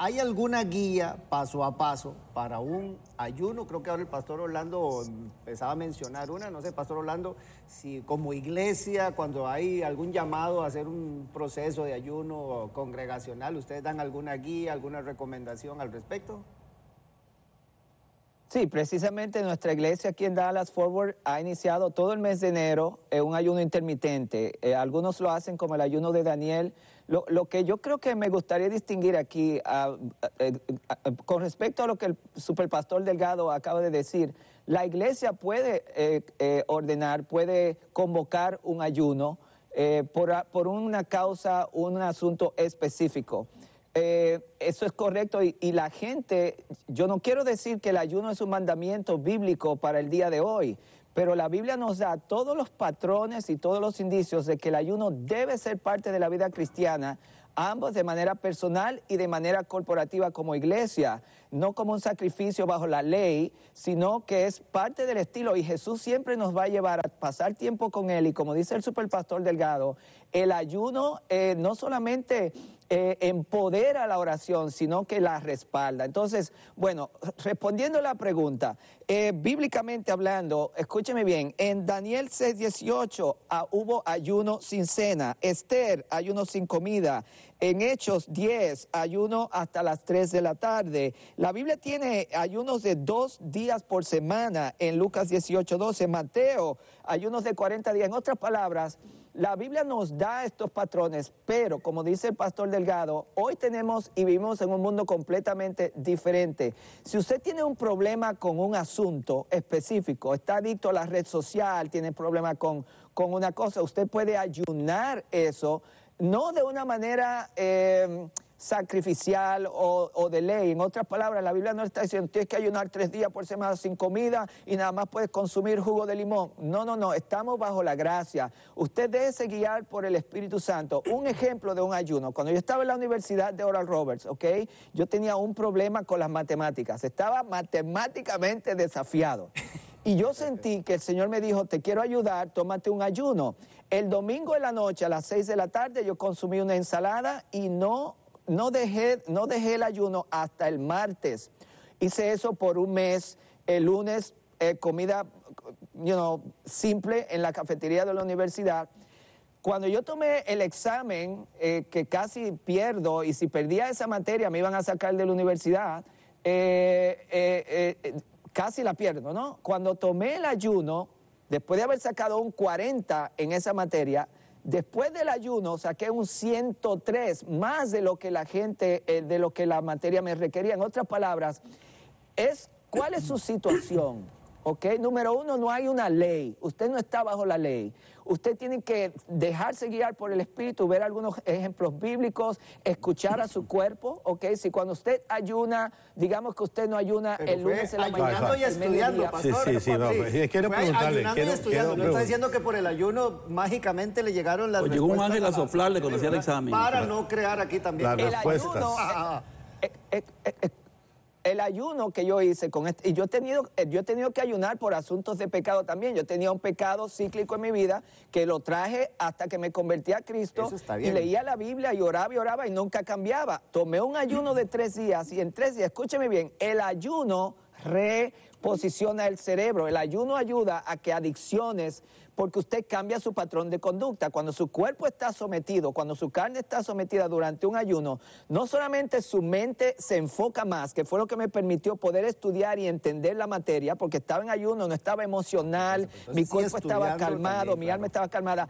¿Hay alguna guía paso a paso para un ayuno? Creo que ahora el pastor Orlando empezaba a mencionar una, no sé, pastor Orlando, si como iglesia, cuando hay algún llamado a hacer un proceso de ayuno congregacional, ¿ustedes dan alguna guía, alguna recomendación al respecto? Sí, precisamente nuestra iglesia aquí en Dallas Forward ha iniciado todo el mes de enero eh, un ayuno intermitente. Eh, algunos lo hacen como el ayuno de Daniel. Lo, que yo creo que me gustaría distinguir aquí, ah, eh, con respecto a lo que el superpastor Delgado acaba de decir, la iglesia puede ordenar, puede convocar un ayuno por, por una causa, un asunto específico. Eh, eso es correcto y, la gente, yo no quiero decir que el ayuno es un mandamiento bíblico para el día de hoy, pero la Biblia nos da todos los patrones y todos los indicios de que el ayuno debe ser parte de la vida cristiana, ambos de manera personal y de manera corporativa como iglesia, no como un sacrificio bajo la ley, sino que es parte del estilo y Jesús siempre nos va a llevar a pasar tiempo con Él y como dice el superpastor Delgado, el ayuno eh, no solamente eh, empodera la oración, sino que la respalda. Entonces, bueno, respondiendo a la pregunta, eh, bíblicamente hablando, escúcheme bien, en Daniel 6:18 18, ah, hubo ayuno sin cena, Esther, ayuno sin comida, en Hechos 10, ayuno hasta las 3 de la tarde. La Biblia tiene ayunos de dos días por semana, en Lucas 18:12, Mateo, ayunos de 40 días. En otras palabras, la Biblia nos da estos patrones, pero como dice el pastor Delgado, hoy tenemos y vivimos en un mundo completamente diferente. Si usted tiene un problema con un asunto específico, está adicto a la red social, tiene problema con, con una cosa, usted puede ayunar eso, no de una manera... Eh, sacrificial o, de ley. En otras palabras, la Biblia no está diciendo tienes que ayunar tres días por semana sin comida y nada más puedes consumir jugo de limón. No, no, no, estamos bajo la gracia. Usted debe guiar por el Espíritu Santo. Un ejemplo de un ayuno. Cuando yo estaba en la Universidad de Oral Roberts, ¿ok? Yo tenía un problema con las matemáticas. Estaba matemáticamente desafiado. Y yo sentí que el Señor me dijo, te quiero ayudar, tómate un ayuno. El domingo de la noche, a las seis de la tarde, yo consumí una ensalada y no no dejé, no dejé el ayuno hasta el martes. Hice eso por un mes. El lunes, eh, comida you know, simple en la cafetería de la universidad. Cuando yo tomé el examen, eh, que casi pierdo, y si perdía esa materia me iban a sacar de la universidad, eh, casi la pierdo, ¿no? Cuando tomé el ayuno, después de haber sacado un 40 en esa materia, Después del ayuno saqué un 103, más de lo que la gente, eh, de lo que la materia me requería. En otras palabras, es cuál es su situación ¿Ok? Número uno, no hay una ley. Usted no está bajo la ley. Usted tiene que dejarse guiar por el Espíritu, ver algunos ejemplos bíblicos, escuchar a su cuerpo. Si cuando usted ayuna, digamos que usted no ayuna el lunes en la mañana. Ayunando y estudiando, pastor. Sí, sí, sí. No, pues, Quiero preguntarle. Ayunando y estudiando. No está diciendo que por el ayuno mágicamente le llegaron las. O llegó un ángel a, soplarle cuando hacía el examen. Para no crear aquí también. el ayuno. Ah, ah, ah. Eh, eh, eh, el ayuno que yo hice con este, y yo he tenido, eh, yo he tenido que ayunar por asuntos de pecado también. Yo tenía un pecado cíclico en mi vida que lo traje hasta que me convertí a Cristo y leía la Biblia y oraba y oraba y nunca cambiaba. Tomé un ayuno de tres días y en tres días, escúcheme bien, el ayuno reposiciona el cerebro. El ayuno ayuda a que adicciones, porque usted cambia su patrón de conducta. Cuando su cuerpo está sometido, cuando su carne está sometida durante un ayuno, no solamente su mente se enfoca más, que fue lo que me permitió poder estudiar y entender la materia, porque estaba en ayuno, no estaba emocional, mi cuerpo estaba calmado, mi alma estaba calmada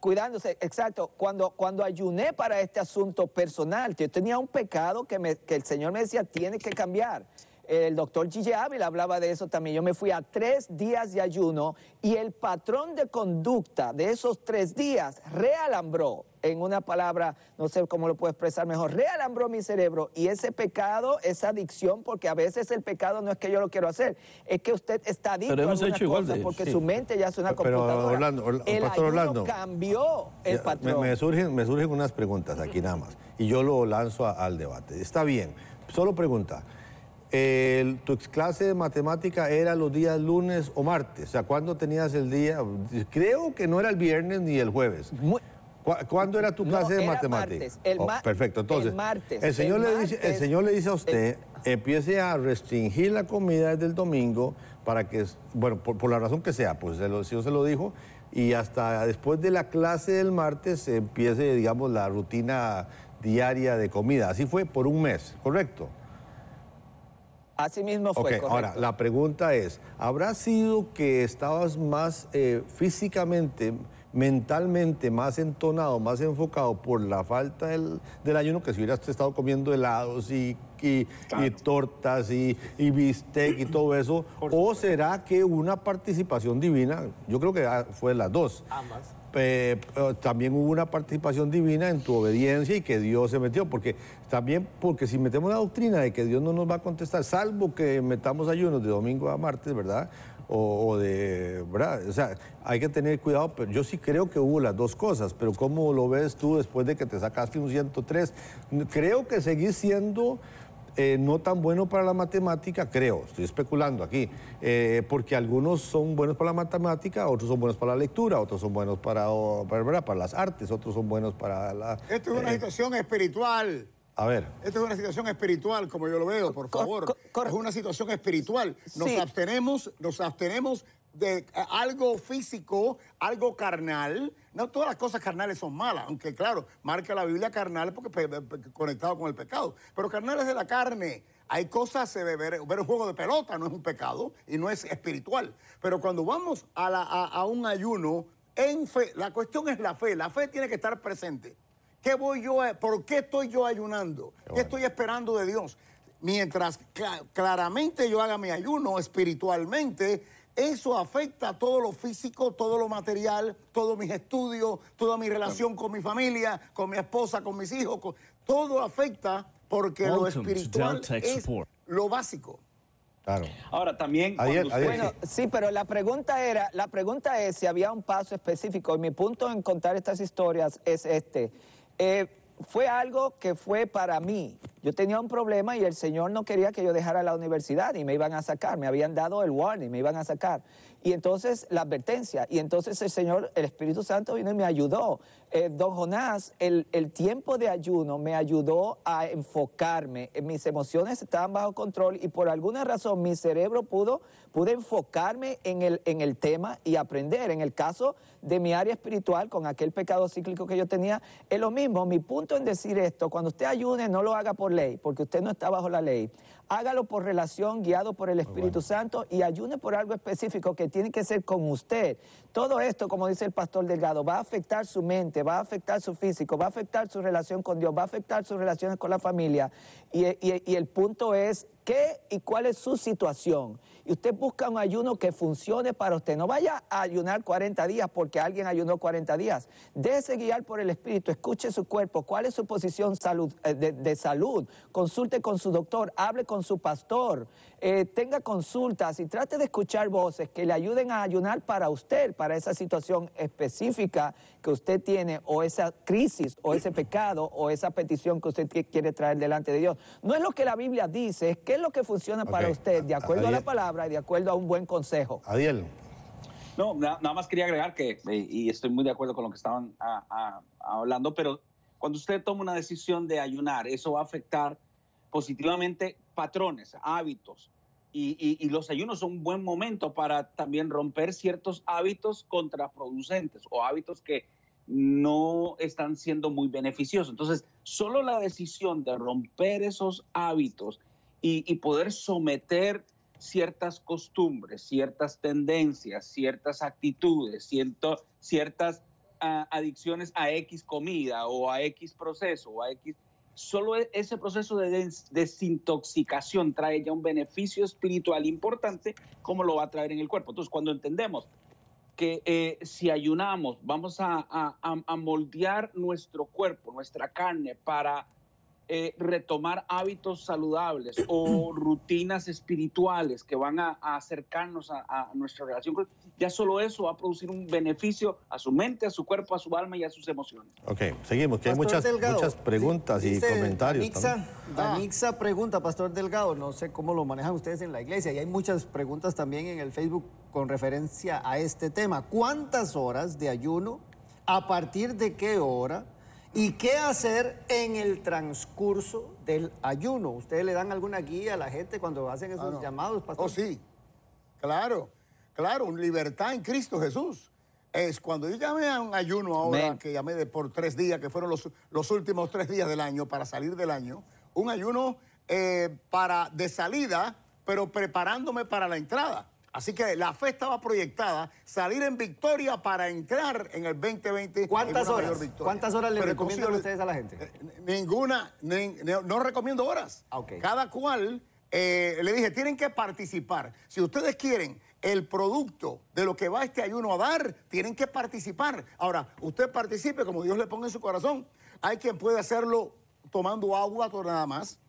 cuidándose, exacto. Cuando, cuando ayuné para este asunto personal, yo tenía un pecado que, me, que el Señor me decía, tiene que cambiar el doctor Gigi Ávila hablaba de eso también. Yo me fui a tres días de ayuno y el patrón de conducta de esos tres días realambró, en una palabra, no sé cómo lo puedo expresar mejor, realambró mi cerebro y ese pecado, esa adicción, porque a veces el pecado no es que yo lo quiero hacer, es que usted está adicto a hecho igual porque su mente ya es una computadora. Pero Orlando, el pastor Orlando, cambió Me, surgen, unas preguntas aquí nada más y yo lo lanzo al debate. Está bien, solo pregunta tu clase de matemática era los días lunes o martes. O sea, ¿cuándo tenías el día? Creo que no era el viernes ni el jueves. ¿Cuándo era tu clase de matemáticas? Oh, perfecto, El martes. El señor, el le, dice, el señor le dice a usted, empiece a restringir la comida desde el domingo para que, bueno, por, por la razón que sea, pues el señor se lo dijo, y hasta después de la clase del martes empiece, digamos, la rutina diaria de comida. Así fue por un mes, ¿correcto? Así mismo fue. correcto. Ahora, la pregunta es, ¿habrá sido que estabas más eh, físicamente mentalmente más entonado, más enfocado por la falta del, ayuno que si hubieras estado comiendo helados y, tortas y, bistec y todo eso? ¿O será que una participación divina, yo creo que ah, fue las dos? Eh, también hubo una participación divina en tu obediencia y que Dios se metió, porque también, porque si metemos la doctrina de que Dios no nos va a contestar, salvo que metamos ayunos de domingo a martes, ¿verdad? o, de... ¿verdad? O sea, hay que tener cuidado, pero yo sí creo que hubo las dos cosas, pero ¿cómo lo ves tú después de que te sacaste un 103? Creo que seguís siendo... Eh, no tan bueno para la matemática, creo, estoy especulando aquí, eh, porque algunos son buenos para la matemática, otros son buenos para la lectura, otros son buenos para, para, para las artes, otros son buenos para la... Esto es una eh, situación espiritual. A ver. Esta es una situación espiritual, como yo lo veo, por favor. es una situación espiritual. Nos abstenemos, nos abstenemos de eh, algo físico, algo carnal. No todas las cosas carnales son malas, aunque claro, marca la Biblia carnal porque conectado con el pecado. Pero carnal es de la carne. Hay cosas, se ver, ver un juego de pelota no es un pecado y no es espiritual. Pero cuando vamos a, a un ayuno en fe, la cuestión es la fe. La fe tiene que estar presente. ¿Qué voy yo ¿Por qué estoy yo ayunando? ¿Qué, estoy esperando de Dios? Mientras claramente yo haga mi ayuno espiritualmente, eso afecta todo lo físico, todo lo material, todos mis estudios, toda mi relación con mi familia, con mi esposa, con mis hijos. Todo afecta porque lo espiritual es lo básico. Ahora también. bueno, sí. pero la pregunta era, la pregunta es si había un paso específico. Y mi punto en contar estas historias es este. Eh, fue algo que fue para mí yo tenía un problema y el señor no quería que yo dejara la universidad y me iban a sacar, me habían dado el warning, me iban a sacar. Y entonces la advertencia, y entonces el Señor, el Espíritu Santo vino y me ayudó. Eh, don Jonás, el, tiempo de ayuno me ayudó a enfocarme. Eh, mis emociones estaban bajo control y por alguna razón mi cerebro pudo, pude enfocarme en el, en el tema y aprender. En el caso de mi área espiritual, con aquel pecado cíclico que yo tenía, es lo mismo. Mi punto en decir esto, cuando usted ayune, no lo haga por ley, porque usted no está bajo la ley, hágalo por relación, guiado por el Espíritu Santo y ayune por algo específico que tiene que ser con usted. Todo esto, como dice el pastor Delgado, va a afectar su mente, va a afectar su físico, va a afectar su relación con Dios, va a afectar sus relaciones con la familia. Y, el punto es qué y cuál es su situación. Y usted busca un ayuno que funcione para usted. No vaya a ayunar 40 días porque alguien ayunó 40 días. Déjese guiar por el Espíritu, escuche su cuerpo, cuál es su posición salud, eh, de, salud, consulte con su doctor, hable con su pastor, eh, tenga consultas y trate de escuchar voces que le ayuden a ayunar para usted, para esa situación específica que usted tiene o esa crisis o ese pecado o esa petición que usted quiere traer delante de Dios. No es lo que la Biblia dice, es qué es lo que funciona para usted de acuerdo a la palabra y de acuerdo a un buen consejo. Adiel. No, nada más quería agregar que, eh, y estoy muy de acuerdo con lo que estaban ah, ah, hablando, pero cuando usted toma una decisión de ayunar, eso va a afectar positivamente patrones, hábitos. Y, los ayunos son un buen momento para también romper ciertos hábitos contraproducentes o hábitos que no están siendo muy beneficiosos. Entonces, solo la decisión de romper esos hábitos y, poder someter ciertas costumbres, ciertas tendencias, ciertas actitudes, ciertas ah, adicciones a X comida o a X proceso o a X solo e-, ese proceso de desintoxicación trae ya un beneficio espiritual importante como lo va a traer en el cuerpo. Entonces, cuando entendemos que eh, si ayunamos, vamos a moldear nuestro cuerpo, nuestra carne, para eh, retomar hábitos saludables o rutinas espirituales que van a, acercarnos a, nuestra relación, ya solo eso va a producir un beneficio a su mente, a su cuerpo, a su alma y a sus emociones. Ok, seguimos, que hay muchas, muchas preguntas y comentarios. Danixa mixa pregunta, Pastor Delgado, no sé cómo lo manejan ustedes en la iglesia y hay muchas preguntas también en el Facebook con referencia a este tema. ¿Cuántas horas de ayuno? ¿A partir de qué hora? ¿Y qué hacer en el transcurso del ayuno? ¿Ustedes le dan alguna guía a la gente cuando hacen esos ah, llamados, Oh, sí. Claro, claro, libertad en Cristo Jesús. Es cuando yo llamé a un ayuno ahora, que llamé de por tres días, que fueron los, últimos tres días del año para salir del año, un ayuno eh, para, de salida, pero preparándome para la entrada. Así que la fe estaba proyectada, salir en victoria para entrar en el 2020. ¿Cuántas horas? ¿Cuántas horas le recomiendan ustedes a la gente? Eh, ninguna, no, recomiendo horas. Ah, Cada cual, eh, le dije, tienen que participar. Si ustedes quieren el producto de lo que va este ayuno a dar, tienen que participar. Ahora, usted participe como Dios le ponga en su corazón. Hay quien puede hacerlo tomando agua nada más,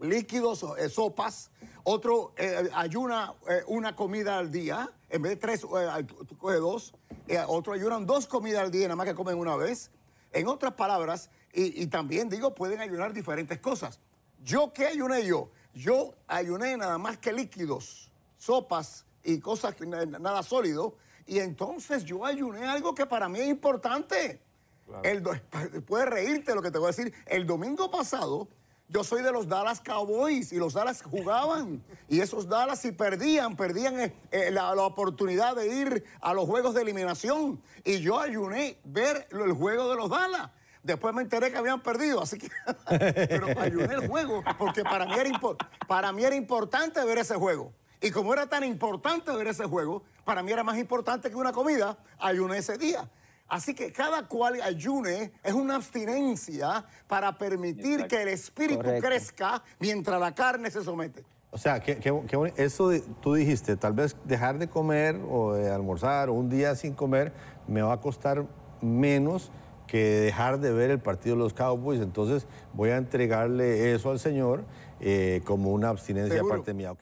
líquidos, eh, sopas. Otro eh, ayuna eh, una comida al día, en vez de tres, eh, coge dos. otro ayunan dos comidas al día, nada más que comen una vez. En otras palabras, y, también digo, pueden ayunar diferentes cosas. ¿Yo qué ayuné yo? Yo ayuné nada más que líquidos, sopas y cosas, nada sólido. Y entonces yo ayuné algo que para mí es importante. puedes reírte lo que te voy a decir. El domingo pasado yo soy de los Dallas Cowboys y los Dallas jugaban. Y esos Dallas si perdían, perdían eh, eh, la, oportunidad de ir a los juegos de eliminación. Y yo ayuné ver el juego de los Dallas. Después me enteré que habían perdido, así que... ayuné el juego porque para mí, era para mí era importante ver ese juego. Y como era tan importante ver ese juego, para mí era más importante que una comida, ayuné ese día. Así que cada cual ayune es una abstinencia para permitir que el espíritu crezca mientras la carne se somete. O sea, que, que, eso tú dijiste, tal vez dejar de comer o de almorzar o un día sin comer me va a costar menos que dejar de ver el partido de los Cowboys, entonces voy a entregarle eso al Señor eh, como una abstinencia aparte mía.